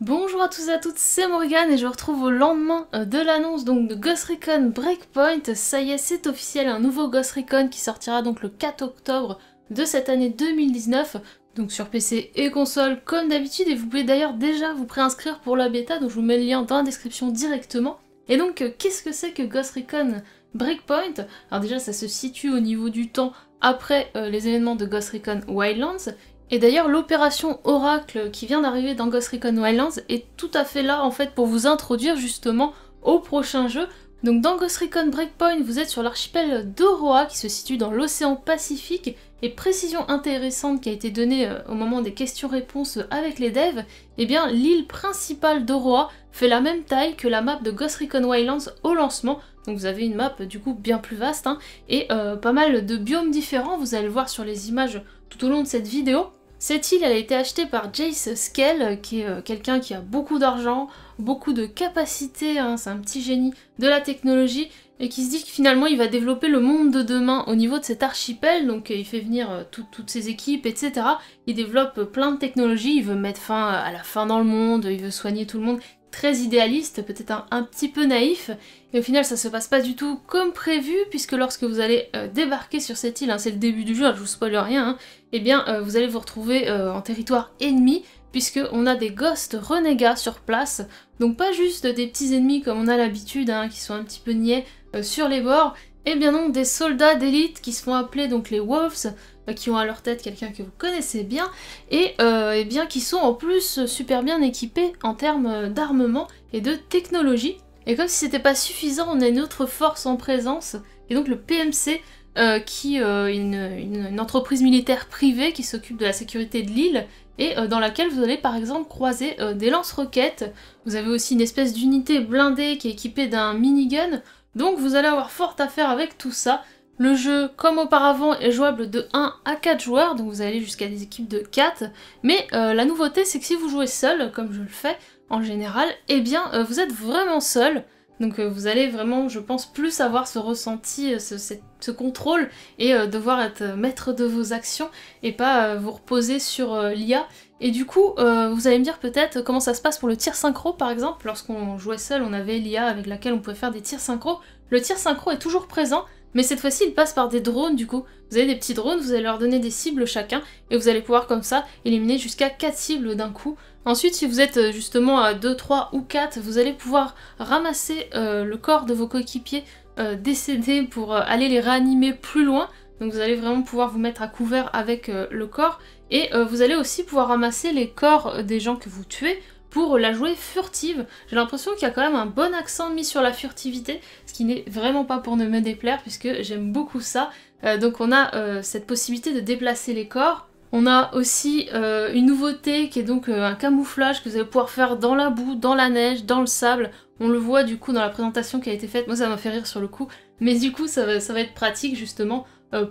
Bonjour à tous et à toutes, c'est Morgane et je vous retrouve au lendemain euh, de l'annonce donc de Ghost Recon Breakpoint. Ça y est, c'est officiel, un nouveau Ghost Recon qui sortira donc le 4 octobre de cette année 2019, donc sur PC et console comme d'habitude et vous pouvez d'ailleurs déjà vous préinscrire pour la bêta, donc je vous mets le lien dans la description directement. Et donc euh, qu'est-ce que c'est que Ghost Recon Breakpoint Alors déjà ça se situe au niveau du temps après euh, les événements de Ghost Recon Wildlands et d'ailleurs, l'opération Oracle qui vient d'arriver dans Ghost Recon Wildlands est tout à fait là en fait pour vous introduire justement au prochain jeu. Donc dans Ghost Recon Breakpoint, vous êtes sur l'archipel d'Oroa qui se situe dans l'océan Pacifique et précision intéressante qui a été donnée euh, au moment des questions-réponses avec les devs, eh bien l'île principale d'Oroa fait la même taille que la map de Ghost Recon Wildlands au lancement, donc vous avez une map du coup bien plus vaste, hein. et euh, pas mal de biomes différents, vous allez le voir sur les images tout au long de cette vidéo. Cette île, a été achetée par Jace Skell, qui est euh, quelqu'un qui a beaucoup d'argent, beaucoup de capacités, hein, c'est un petit génie de la technologie, et qui se dit que finalement il va développer le monde de demain au niveau de cet archipel, donc euh, il fait venir euh, toutes ses équipes, etc. Il développe plein de technologies, il veut mettre fin à la fin dans le monde, il veut soigner tout le monde, très idéaliste, peut-être un, petit peu naïf, et au final ça se passe pas du tout comme prévu, puisque lorsque vous allez euh, débarquer sur cette île, hein, c'est le début du jeu, je vous spoil rien, et hein, eh bien euh, vous allez vous retrouver euh, en territoire ennemi, puisque on a des ghosts renégats sur place, donc pas juste des petits ennemis comme on a l'habitude, hein, qui sont un petit peu niais sur les bords, et eh bien non, des soldats d'élite qui se font appeler donc les Wolves, euh, qui ont à leur tête quelqu'un que vous connaissez bien, et, euh, bien qui sont en plus super bien équipés en termes euh, d'armement et de technologie. Et comme si c'était pas suffisant, on a une autre force en présence, et donc le PMC, qui est une, entreprise militaire privée qui s'occupe de la sécurité de l'île, et dans laquelle vous allez par exemple croiser des lance-roquettes. Vous avez aussi une espèce d'unité blindée qui est équipée d'un minigun, donc vous allez avoir fort à faire avec tout ça. Le jeu, comme auparavant, est jouable de 1 à 4 joueurs, donc vous allez jusqu'à des équipes de 4, mais euh, la nouveauté c'est que si vous jouez seul, comme je le fais en général, eh bien euh, vous êtes vraiment seul, donc euh, vous allez vraiment, je pense, plus avoir ce ressenti, ce, ce contrôle, et devoir être maître de vos actions, et pas vous reposer sur l'IA. Et du coup, vous allez me dire peut-être comment ça se passe pour le tir synchro par exemple, lorsqu'on jouait seul, on avait l'IA avec laquelle on pouvait faire des tirs synchro. Le tir synchro est toujours présent, mais cette fois-ci, il passe par des drones du coup. Vous avez des petits drones, vous allez leur donner des cibles chacun, et vous allez pouvoir comme ça éliminer jusqu'à 4 cibles d'un coup. Ensuite, si vous êtes euh, justement à 2, 3 ou 4, vous allez pouvoir ramasser euh, le corps de vos coéquipiers euh, décédés pour aller les réanimer plus loin. Donc vous allez vraiment pouvoir vous mettre à couvert avec le corps. Et vous allez aussi pouvoir ramasser les corps des gens que vous tuez, pour la jouer furtive. J'ai l'impression qu'il y a quand même un bon accent mis sur la furtivité, ce qui n'est vraiment pas pour ne me déplaire puisque j'aime beaucoup ça. Euh, donc on a euh, cette possibilité de déplacer les corps. On a aussi euh, une nouveauté qui est donc un camouflage que vous allez pouvoir faire dans la boue, dans la neige, dans le sable. On le voit du coup dans la présentation qui a été faite, moi ça m'a fait rire sur le coup, mais du coup ça va, ça va être pratique justement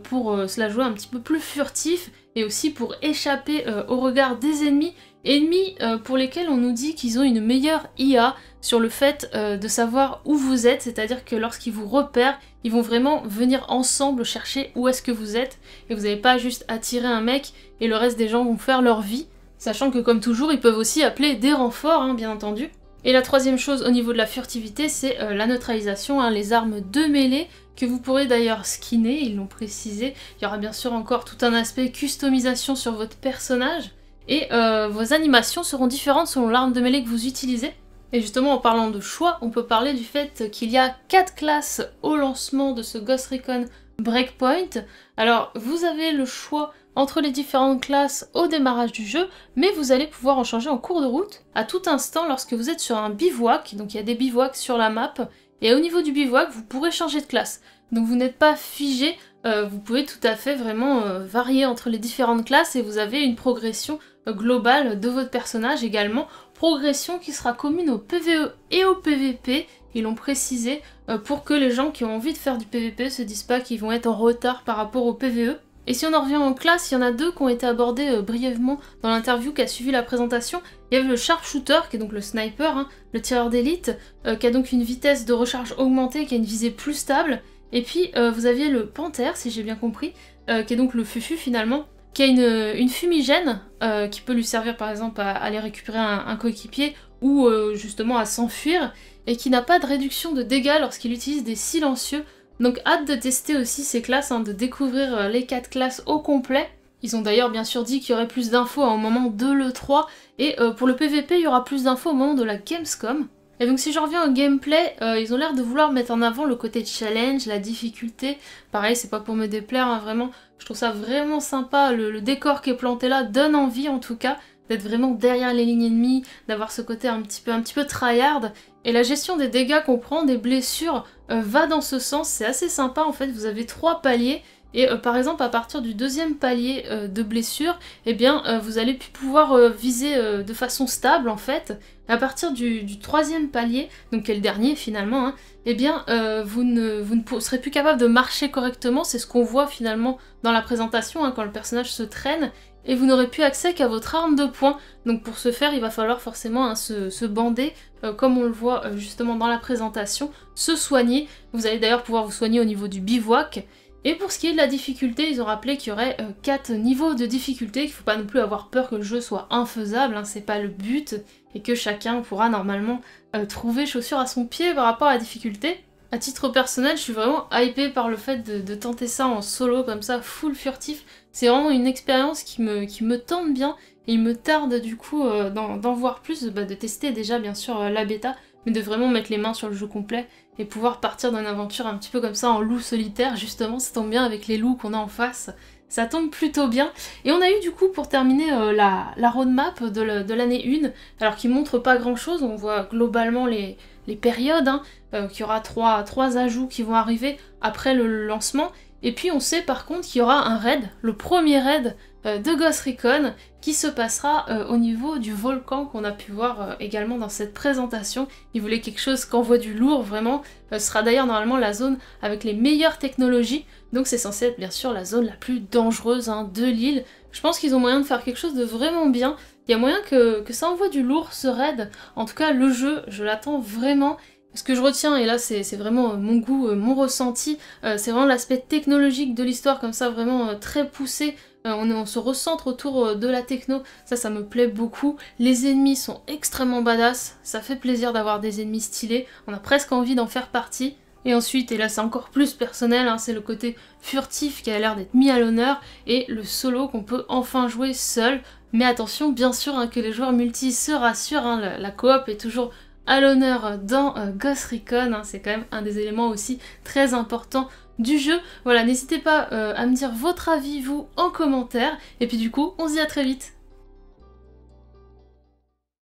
pour se la jouer un petit peu plus furtif et aussi pour échapper au regard des ennemis ennemis euh, pour lesquels on nous dit qu'ils ont une meilleure IA sur le fait euh, de savoir où vous êtes, c'est-à-dire que lorsqu'ils vous repèrent, ils vont vraiment venir ensemble chercher où est-ce que vous êtes, et vous n'avez pas juste attirer un mec et le reste des gens vont faire leur vie, sachant que comme toujours, ils peuvent aussi appeler des renforts, hein, bien entendu. Et la troisième chose au niveau de la furtivité, c'est euh, la neutralisation, hein, les armes de mêlée que vous pourrez d'ailleurs skinner, ils l'ont précisé. Il y aura bien sûr encore tout un aspect customisation sur votre personnage, et euh, vos animations seront différentes selon l'arme de mêlée que vous utilisez. Et justement, en parlant de choix, on peut parler du fait qu'il y a 4 classes au lancement de ce Ghost Recon Breakpoint. Alors, vous avez le choix entre les différentes classes au démarrage du jeu, mais vous allez pouvoir en changer en cours de route à tout instant lorsque vous êtes sur un bivouac, donc il y a des bivouacs sur la map, et au niveau du bivouac, vous pourrez changer de classe. Donc vous n'êtes pas figé, euh, vous pouvez tout à fait vraiment euh, varier entre les différentes classes et vous avez une progression global de votre personnage également, progression qui sera commune au PvE et au PvP, ils l'ont précisé, euh, pour que les gens qui ont envie de faire du PvP se disent pas qu'ils vont être en retard par rapport au PvE. Et si on en revient en classe, il y en a deux qui ont été abordés euh, brièvement dans l'interview qui a suivi la présentation. Il y avait le sharpshooter, qui est donc le sniper, hein, le tireur d'élite, euh, qui a donc une vitesse de recharge augmentée, qui a une visée plus stable. Et puis vous aviez le panthère, si j'ai bien compris, qui est donc le fufu finalement, qui a une, fumigène euh, qui peut lui servir par exemple à, aller récupérer un, coéquipier ou euh, justement à s'enfuir et qui n'a pas de réduction de dégâts lorsqu'il utilise des silencieux. Donc hâte de tester aussi ces classes, hein, de découvrir euh, les 4 classes au complet. Ils ont d'ailleurs bien sûr dit qu'il y aurait plus d'infos au moment de l'E3 et pour le PVP il y aura plus d'infos au moment de la Gamescom. Et donc si je reviens au gameplay, euh, ils ont l'air de vouloir mettre en avant le côté challenge, la difficulté. Pareil, c'est pas pour me déplaire, hein, vraiment. Je trouve ça vraiment sympa. Le, décor qui est planté là donne envie en tout cas d'être vraiment derrière les lignes ennemies, d'avoir ce côté un petit peu, un petit peu tryhard. Et la gestion des dégâts qu'on prend, des blessures, euh, va dans ce sens. C'est assez sympa en fait. Vous avez trois paliers et euh, par exemple, à partir du deuxième palier euh, de blessure, eh bien, euh, vous allez pouvoir viser de façon stable en fait. À partir du, troisième palier, donc qui est le dernier finalement, hein, eh bien, vous ne, vous, serez plus capable de marcher correctement. C'est ce qu'on voit finalement dans la présentation hein, quand le personnage se traîne. Et vous n'aurez plus accès qu'à votre arme de poing. Donc pour ce faire, il va falloir forcément hein, se, bander, comme on le voit justement dans la présentation, se soigner. Vous allez d'ailleurs pouvoir vous soigner au niveau du bivouac. Et pour ce qui est de la difficulté, ils ont rappelé qu'il y aurait 4 euh, niveaux de difficulté, qu'il ne faut pas non plus avoir peur que le jeu soit infaisable, hein, c'est pas le but, et que chacun pourra normalement euh, trouver chaussure à son pied par rapport à la difficulté. À titre personnel, je suis vraiment hypée par le fait de, tenter ça en solo comme ça, full furtif. C'est vraiment une expérience qui me, qui me tente bien il me tarde du coup euh, d'en voir plus, bah, de tester déjà bien sûr euh, la bêta, mais de vraiment mettre les mains sur le jeu complet et pouvoir partir d'une aventure un petit peu comme ça en loup solitaire, justement, ça tombe bien avec les loups qu'on a en face. Ça tombe plutôt bien. Et on a eu du coup pour terminer euh, la, roadmap de l'année 1, alors qui montre pas grand chose, on voit globalement les, périodes, hein, qu'il y aura trois, trois ajouts qui vont arriver après le lancement. Et puis on sait par contre qu'il y aura un raid, le premier raid euh, de Ghost Recon qui se passera euh, au niveau du volcan qu'on a pu voir euh, également dans cette présentation. Il voulait quelque chose qu'envoie du lourd vraiment. ce sera d'ailleurs normalement la zone avec les meilleures technologies, donc c'est censé être bien sûr la zone la plus dangereuse hein, de l'île. Je pense qu'ils ont moyen de faire quelque chose de vraiment bien. Il y a moyen que, que ça envoie du lourd ce raid. En tout cas, le jeu, je l'attends vraiment ce que je retiens, et là c'est vraiment euh, mon goût, euh, mon ressenti, euh, c'est vraiment l'aspect technologique de l'histoire, comme ça vraiment très poussé. On, se recentre autour de la techno, ça ça me plaît beaucoup. Les ennemis sont extrêmement badass, ça fait plaisir d'avoir des ennemis stylés, on a presque envie d'en faire partie. Et ensuite, et là c'est encore plus personnel, hein, c'est le côté furtif qui a l'air d'être mis à l'honneur, et le solo qu'on peut enfin jouer seul. Mais attention, bien sûr hein, que les joueurs multi se rassurent, hein, la coop est toujours à l'honneur dans euh, Ghost Recon. Hein, c'est quand même un des éléments aussi très importants du jeu. Voilà, n'hésitez pas euh, à me dire votre avis, vous, en commentaire. Et puis du coup, on se dit à très vite.